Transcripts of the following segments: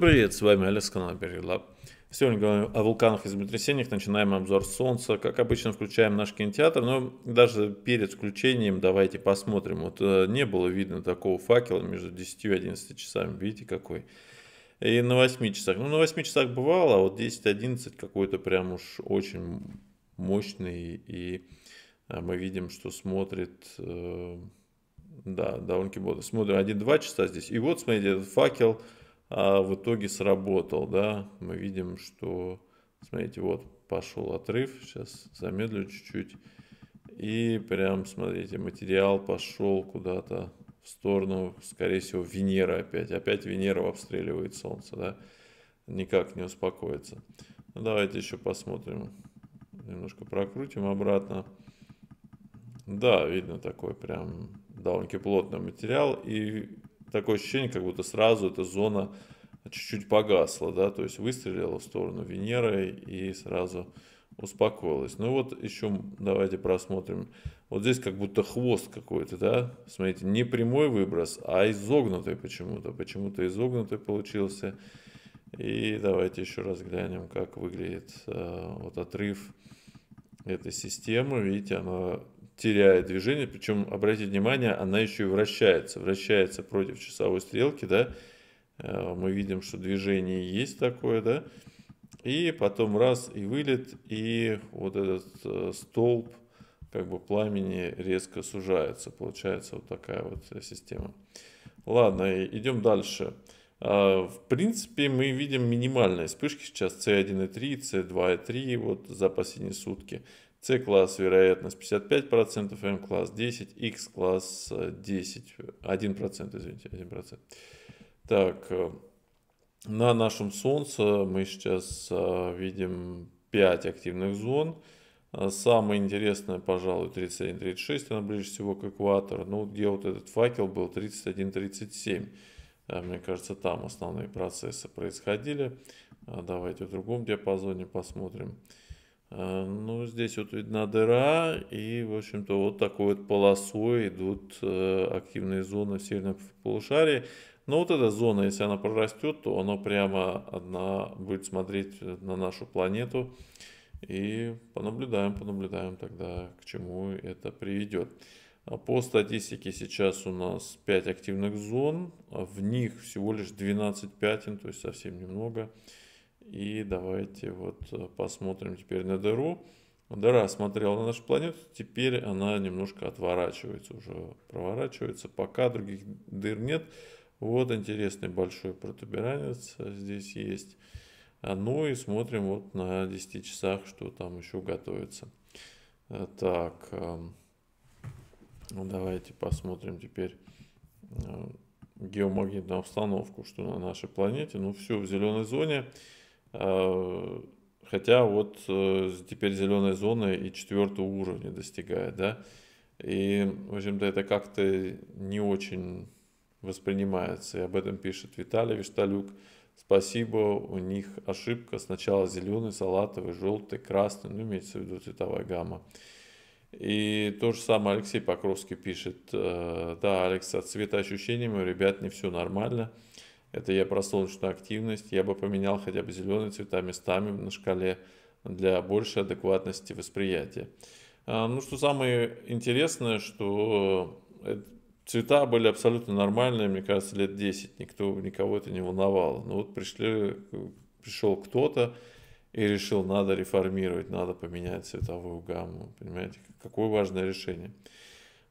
Привет, с вами Олег с канала Сегодня говорим о вулканах и землетрясениях, начинаем обзор Солнца. Как обычно, включаем наш кинотеатр, но даже перед включением давайте посмотрим. Вот э, не было видно такого факела между 10 и 11 часами, видите какой? И на 8 часах. Ну, на 8 часах бывало, а вот 10-11 какой-то прям уж очень мощный. И а, мы видим, что смотрит... Э, да, довольно-таки бодро. Смотрим 1-2 часа здесь. И вот, смотрите, этот факел а в итоге сработал, да, мы видим, что, смотрите, вот пошел отрыв, сейчас замедлю чуть-чуть, и прям, смотрите, материал пошел куда-то в сторону, скорее всего, Венера опять, опять Венера обстреливает Солнце, да, никак не успокоится. Ну, давайте еще посмотрим, немножко прокрутим обратно. Да, видно такой прям довольно-таки плотный материал, и такое ощущение, как будто сразу эта зона чуть-чуть погасла, да, то есть выстрелила в сторону Венеры и сразу успокоилась. Ну вот еще давайте просмотрим. Вот здесь как будто хвост какой-то, да? Смотрите, не прямой выброс, а изогнутый почему-то. Почему-то изогнутый получился. И давайте еще раз глянем, как выглядит э, вот отрыв этой системы. Видите, она теряет движение, причем, обратите внимание, она еще и вращается, вращается против часовой стрелки, да, э, мы видим, что движение есть такое, да, и потом раз и вылет, и вот этот э, столб как бы пламени резко сужается, получается вот такая вот система. Ладно, э, идем дальше. А, в принципе, мы видим минимальные вспышки сейчас C1.3, C2.3 вот за последние сутки. C-класс вероятность 55%, M-класс 10, X-класс 10, э, 1%, извините, 1%. Так, э, на нашем Солнце мы сейчас э, видим 5 активных зон. Самое интересное, пожалуй, 31-36, она ближе всего к экватору. Ну, где вот этот факел был, 31-37. Мне кажется, там основные процессы происходили. Давайте в другом диапазоне посмотрим. Э, ну, здесь вот видна дыра, и, в общем-то, вот такой вот полосой идут э, активные зоны в северном полушарии. Но вот эта зона, если она прорастет, то она прямо одна будет смотреть на нашу планету. И понаблюдаем, понаблюдаем тогда, к чему это приведет. А по статистике сейчас у нас 5 активных зон, а в них всего лишь 12 пятен, то есть совсем немного. И давайте вот э, посмотрим теперь на дыру. Дыра смотрела на нашу планету, теперь она немножко отворачивается, уже проворачивается. Пока других дыр нет. Вот интересный большой протуберанец здесь есть. А, ну и смотрим вот на 10 часах, что там еще готовится. Э, так, эм, ну давайте посмотрим теперь э, геомагнитную обстановку, что на нашей планете. Ну все в зеленой зоне. Э, хотя вот э, теперь зеленая зона и четвертого уровня достигает, да. И, в общем-то, это как-то не очень воспринимается. И об этом пишет Виталий Вишталюк. Спасибо, у них ошибка. Сначала зеленый, салатовый, желтый, красный. Ну, имеется в виду цветовая гамма. И то же самое Алексей Покровский пишет. Э, да, Алекс, от цвета ощущений у ребят не все нормально. Это я про солнечную активность. Я бы поменял хотя бы зеленые цвета местами на шкале для большей адекватности восприятия. А, ну, что самое интересное, что э, цвета были абсолютно нормальные, мне кажется, лет 10, никто, никого это не волновало. Но ну, вот пришли, э, пришел кто-то и решил, надо реформировать, надо поменять цветовую гамму. Понимаете, какое важное решение.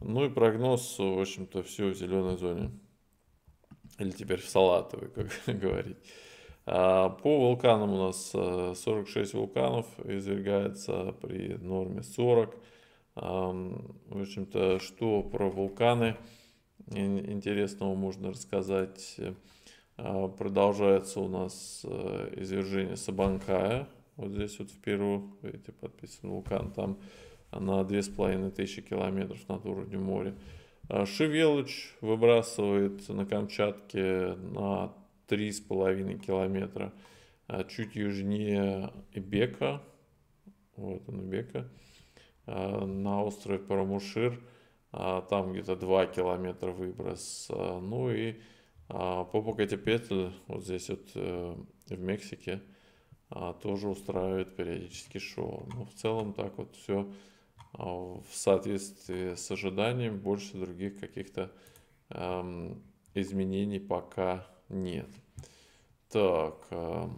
Ну и прогноз, в общем-то, все в зеленой зоне. Или теперь в салатовый, как говорить. А, по вулканам у нас 46 э, вулканов извергается при норме 40. В общем-то, что про вулканы интересного можно рассказать? А, продолжается у нас э, извержение Сабанкая. Вот здесь вот в Перу, видите, подписан вулкан, там на 2500 километров над уровнем моря. А Шевелыч выбрасывает на Камчатке на 3,5 километра. А чуть южнее Ибека, вот он Ибека, а на острове Парамушир, там где-то 2 километра выброс. Ну и Попокатепетль, вот здесь вот э, в Мексике, тоже устраивает периодически шоу. Но ну, в целом так вот все в соответствии с ожиданием больше других каких-то эм, изменений пока нет. Так, э,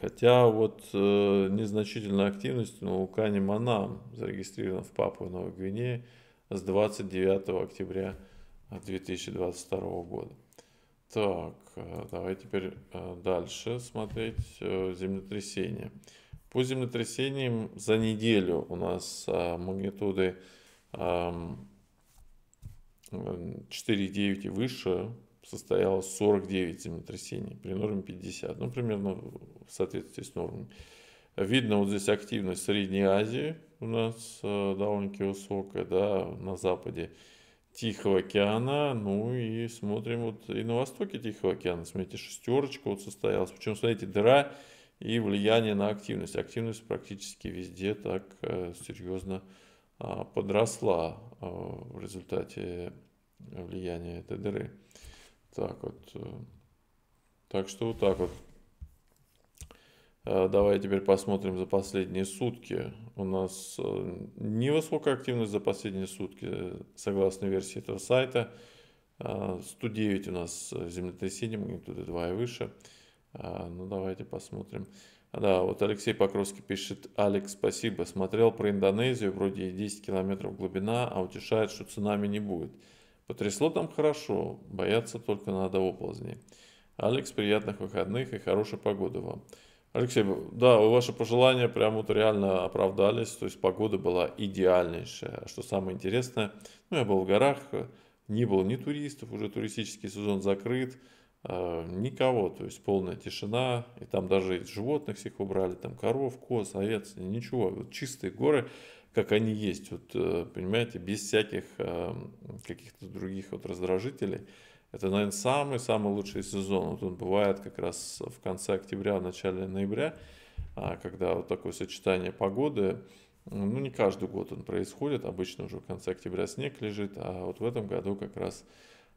хотя вот э, незначительная активность на вулкане Манам зарегистрирована в Папуе Новой Гвинее с 29 октября 2022 года. Так, э, давай теперь э, дальше смотреть э, землетрясение. По землетрясениям за неделю у нас а, магнитуды 4,9 и выше состоялось 49 землетрясений при норме 50, ну, примерно в соответствии с нормой. Видно вот здесь активность Средней Азии у нас а, довольно-таки высокая, да, на западе Тихого океана, ну и смотрим вот и на востоке Тихого океана, смотрите, шестерочка вот состоялась, причем, смотрите, дыра и влияние на активность. Активность практически везде так э, серьезно а, подросла а, в результате влияния этой дыры. Так вот. Э, так что вот так вот. Э, давай теперь посмотрим за последние сутки. У нас невысокая активность за последние сутки, согласно версии этого сайта. 109 у нас землетрясений магнитуды 2 и выше. А, ну, давайте посмотрим. Да, вот Алексей Покровский пишет, Алекс, спасибо, смотрел про Индонезию, вроде 10 километров глубина, а утешает, что цунами не будет. Потрясло там хорошо, бояться только надо оползней. Алекс, приятных выходных и хорошей погоды вам. Алексей, да, ваши пожелания прямо вот реально оправдались, то есть погода была идеальнейшая. А что самое интересное, ну я был в горах, не было ни туристов, уже туристический сезон закрыт, Э, никого, то есть полная тишина, и там даже животных всех убрали, там коров, коз, овец, ничего, вот чистые горы, как они есть, вот, э, понимаете, без всяких э, каких-то других вот раздражителей. Это, наверное, самый-самый лучший сезон. Вот он бывает как раз в конце октября, в начале ноября, а, когда вот такое сочетание погоды, ну, не каждый год он происходит, обычно уже в конце октября снег лежит, а вот в этом году как раз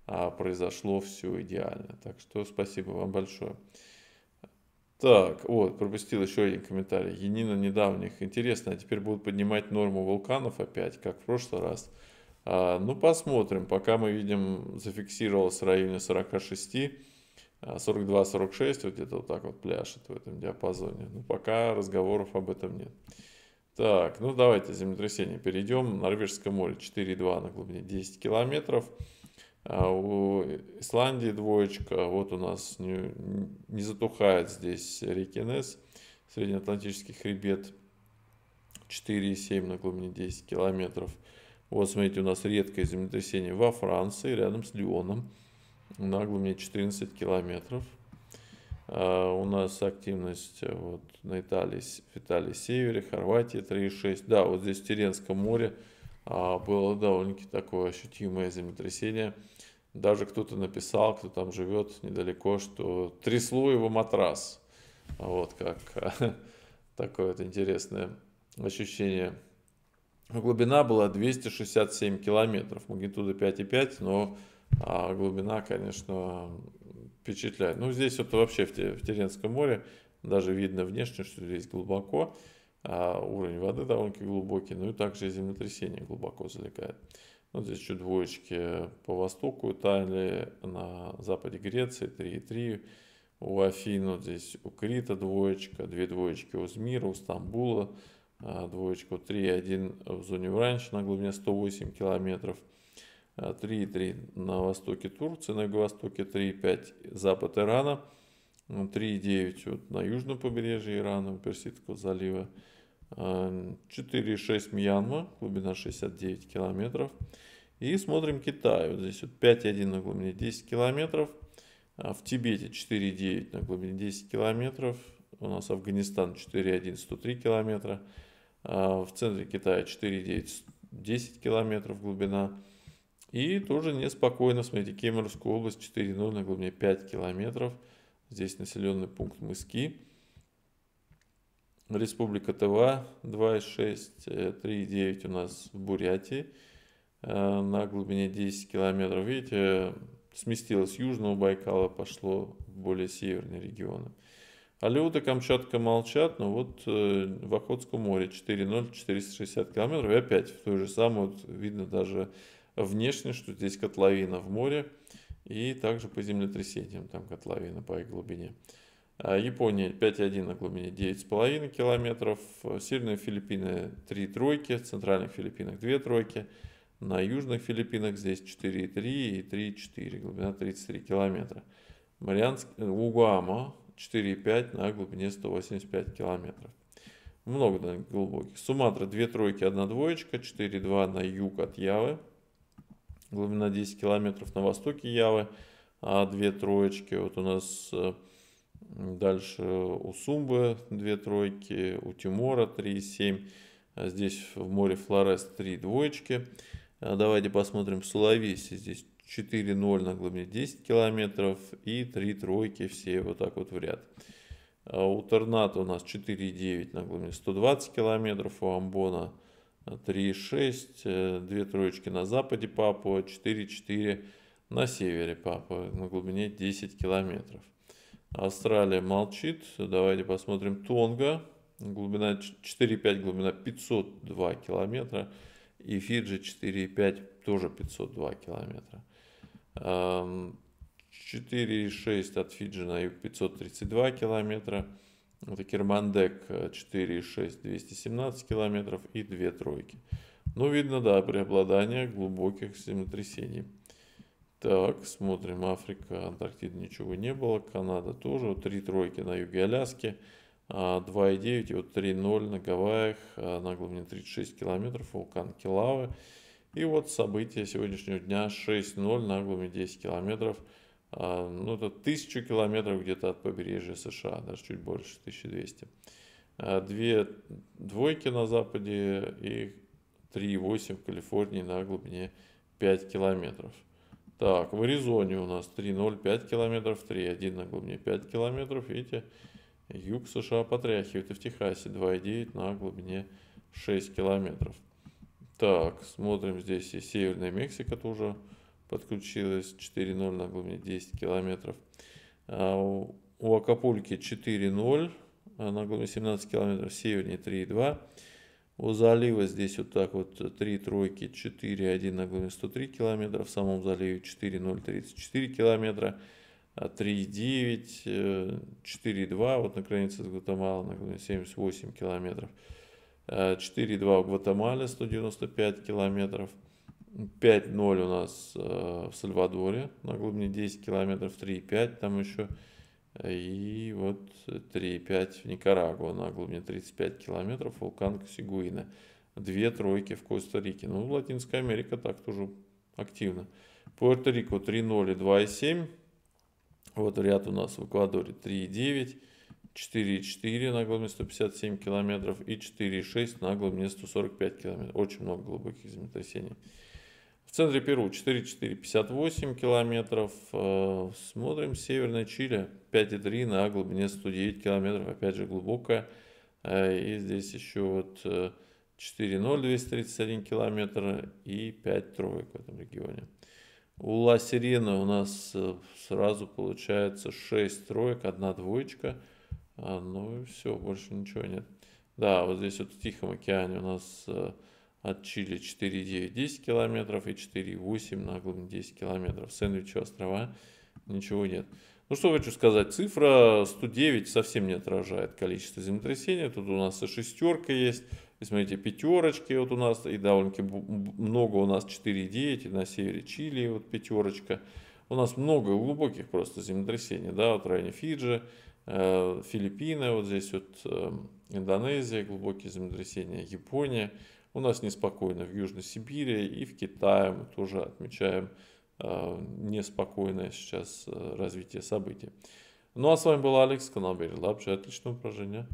а, произошло все идеально. Так что спасибо вам большое. Так, вот, пропустил еще один комментарий. Енина недавних. Интересно, а теперь будут поднимать норму вулканов опять, как в прошлый раз. А, ну, посмотрим. Пока мы видим, зафиксировалось в районе 46, 42-46, а, вот где-то вот так вот пляшет в этом диапазоне. Но пока разговоров об этом нет. Так, ну давайте землетрясение перейдем. Норвежское море 4,2 на глубине 10 километров. А у Исландии двоечка, вот у нас не, не затухает здесь реки Несс, среднеатлантический хребет 4,7 на глубине 10 километров. Вот смотрите, у нас редкое землетрясение во Франции, рядом с Лионом, на глубине 14 километров. А у нас активность э, вот, на Италии, в Италии севере, Хорватии 3,6. Да, вот здесь в Теренском море а, было довольно-таки такое ощутимое землетрясение – даже кто-то написал, кто там живет недалеко, что трясло его матрас. Вот как такое вот интересное ощущение. Ну, глубина была 267 километров, магнитуда 5,5, но а глубина, конечно, впечатляет. Ну, здесь вот вообще в, в Теренском море даже видно внешне, что здесь глубоко, а уровень воды довольно-таки глубокий, ну и также землетрясение глубоко залегает. Ну, здесь еще двоечки по востоку Италии, на западе Греции 3,3. У Афину здесь у Крита двоечка, две двоечки у Змира, у Стамбула а, двоечку 3,1 в зоне Вранч на глубине 108 километров. 3,3 а, на востоке Турции, на юго-востоке 3,5 запад Ирана, 3,9 вот на южном побережье Ирана, у Персидского залива. 4,6 Мьянма, глубина 69 километров. И смотрим Китай. Вот здесь вот 5,1 на глубине 10 километров. А в Тибете 4,9 на глубине 10 километров. У нас Афганистан 4,1, 103 километра. А в центре Китая 4,9, 10 километров глубина. И тоже неспокойно, смотрите, Кемеровская область 4,0 на глубине 5 километров. Здесь населенный пункт Мыски. Республика Тыва 2,6, 3,9 э, у нас в Бурятии э, на глубине 10 километров. Видите, сместилось южного Байкала, пошло в более северные регионы. Алеута, Камчатка молчат, но вот э, в Охотском море 4,0, 460 километров. И опять в той же самой, вот видно даже внешне, что здесь котловина в море. И также по землетрясениям там котловина по их глубине. А, Япония 5,1 на глубине 9,5 километров. Э, Северные Филиппины 3 тройки, в центральных Филиппинах 2 тройки. На южных Филиппинах здесь 4,3 и 3,4, глубина 33 километра. Марианск... Э, Лугуама 4,5 на глубине 185 километров. Много да, глубоких. Суматра 2 тройки, 1 двоечка, 4,2 на юг от Явы. Глубина 10 километров на востоке Явы, а 2 троечки вот у нас э, Дальше у Сумбы две тройки, у Тимора 3,7. А здесь в море Флорес 3 двоечки. А давайте посмотрим в Здесь 4-0 на глубине 10 километров и 3 тройки все вот так вот в ряд. А у Торната у нас 4,9 на глубине 120 километров, у Амбона 3,6, 2 э, троечки на западе Папуа, 4,4 на севере Папуа на глубине 10 километров. Австралия молчит. Давайте посмотрим Тонга. Глубина 4,5, глубина 502 километра. И Фиджи 4,5 тоже 502 километра. 4,6 от Фиджи на юг 532 километра. Это Кермандек 4,6 э, 217 километров и две тройки. Ну, видно, да, преобладание глубоких землетрясений. Так, смотрим, Африка, Антарктида ничего не было, Канада тоже, три тройки на юге Аляски, 2,9 а, и вот 3,0 на Гавайях, а, на глубине 36 километров, вулкан Килавы. И вот событие сегодняшнего дня 6,0 на глубине 10 километров, а, ну это 1000 километров где-то от побережья США, даже чуть больше, 1200. Две двойки на западе и 3,8 в Калифорнии на глубине 5 километров. Так, в Аризоне у нас 3,05 километров, 3,1 на глубине 5 километров. Видите, юг США потряхивает. И в Техасе 2,9 на глубине 6 километров. Так, смотрим здесь и Северная Мексика тоже подключилась. 4,0 на глубине 10 километров. А у, у Акапульки 4,0 а на глубине 17 километров, севернее 3,2. У залива здесь вот так вот 3 э, тройки 4, 1 наклон 103 километра, в самом заливе 4, 0, 34 километра, 3, 9, 4, 2, вот на границе с Гватемалой наклон 78 километров, 4, э, 2 в Гватемале 195 километров, 5-0 у нас э, в Сальвадоре на глубине 10 километров, 3-5 там еще и вот 3,5 в Никарагуа на глубине 35 километров вулкан Сигуина. Две тройки в Коста-Рике. Ну, Латинская Америка так тоже активно. Пуэрто-Рико 3,0 и 2,7. Вот ряд у нас в Эквадоре 3,9. 4,4 на глубине 157 километров и 4,6 на глубине 145 километров. Очень много глубоких землетрясений. В центре Перу 4,458 километров. Э, смотрим Северное Чили 5,3 на глубине 109 километров. Опять же глубокая э, И здесь еще вот 4,0 э, 231 километр и 5 троек в этом регионе. У Ла Сирена у нас сразу получается 6 троек, одна двоечка. Ну и все, больше ничего нет. Да, вот здесь вот в Тихом океане у нас от Чили 4,9 10 километров и 4,8 на глубине 10 километров. Сэндвичу острова ничего нет. Ну что хочу сказать, цифра 109 совсем не отражает количество землетрясений. Тут у нас и шестерка есть, и смотрите, пятерочки вот у нас, и довольно-таки много у нас 4,9, и на севере Чили вот пятерочка. У нас много глубоких просто землетрясений, да, вот в районе Фиджи, э, Филиппины, вот здесь вот эм, Индонезия, глубокие землетрясения, Япония. У нас неспокойно в Южной Сибири и в Китае мы тоже отмечаем э, неспокойное сейчас э, развитие событий. Ну а с вами был Алекс Каналбери. Лапши, отличного упражнения.